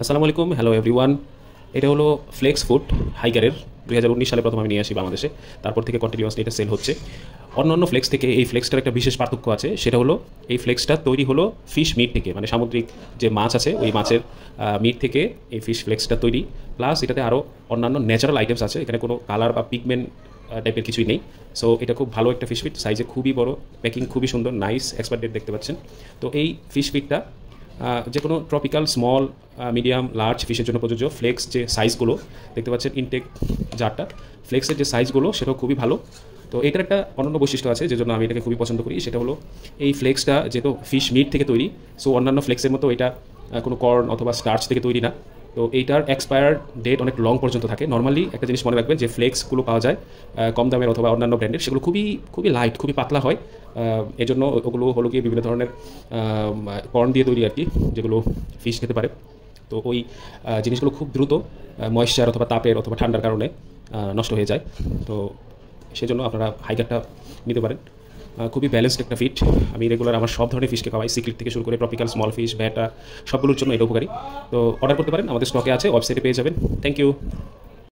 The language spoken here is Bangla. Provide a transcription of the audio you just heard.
আসসালামু আলাইকুম হ্যালো এভরিওয়ান এটা হলো ফ্লেক্স ফুড হাইকারের দুই হাজার উনিশ সালে প্রথম আমি নিয়ে আসি বাংলাদেশে তারপর থেকে কন্টিনিউয়াসলি এটা সেল হচ্ছে অন্য অন্য ফ্লেক্স থেকে এই ফ্লেক্সটার একটা বিশেষ পার্থক্য আছে সেটা হলো এই ফ্লেক্সটা তৈরি হলো ফিশ মিট থেকে মানে সামুদ্রিক যে মাছ আছে ওই মাছের মিট থেকে এই ফিশ ফ্লেক্সটা তৈরি প্লাস এটাতে আরও অন্যান্য ন্যাচারাল আইটেমস আছে এখানে কোনো কালার বা পিগমেন্ট টাইপের কিছুই নেই সো এটা খুব ভালো একটা ফিশ ফিট সাইজে খুবই বড় প্যাকিং খুবই সুন্দর নাইস এক্সপার্ট ডেট দেখতে পাচ্ছেন তো এই ফিশ ফিটটা যে কোনো ট্রপিক্যাল স্মল মিডিয়াম লার্জ ফিশের জন্য প্রযোজ্য ফ্লেক্স যে সাইজগুলো দেখতে পাচ্ছেন ইনটেক জারটা ফ্লেক্সের যে সাইজগুলো সেটাও খুবই ভালো তো এটার একটা অনন্য বৈশিষ্ট্য আছে যে জন্য আমি এটাকে খুবই পছন্দ করি সেটা হলো এই ফ্লেক্সটা যেহেতু ফিশ মিট থেকে তৈরি সো অন্যান্য ফ্লেক্সের মতো এটা কোনো কর্ন অথবা স্টার্চ থেকে তৈরি না তো এইটার এক্সপায়ার ডেট অনেক লং পর্যন্ত থাকে নর্মালি একটা জিনিস মনে রাখবেন যে ফ্লেক্সগুলো পাওয়া যায় কম দামের অথবা অন্যান্য ব্র্যান্ডের সেগুলো খুবই খুবই লাইট খুবই পাতলা হয় এজন্য ওগুলো হলো গিয়ে বিভিন্ন ধরনের কর্ন দিয়ে তৈরি আর কি যেগুলো ফিশ খেতে পারে তো ওই জিনিসগুলো খুব দ্রুত ময়েশ্চার অথবা তাপের অথবা ঠান্ডার কারণে নষ্ট হয়ে যায় তো সেজন্য আপনারা হাইকারটা নিতে পারেন খুবই ব্যালেন্সড একটা ফিট আমি রেগুলার আমার সব ধরনের ফিশকে খাওয়াই সিক্রেট থেকে শুরু করে ট্রপিক্যাল স্মল ফিশ ব্যাটা সবগুলোর জন্য এটা উপকারী তো অর্ডার করতে পারেন আমাদের স্টকে আছে ওয়েবসাইটে পেয়ে যাবেন থ্যাংক ইউ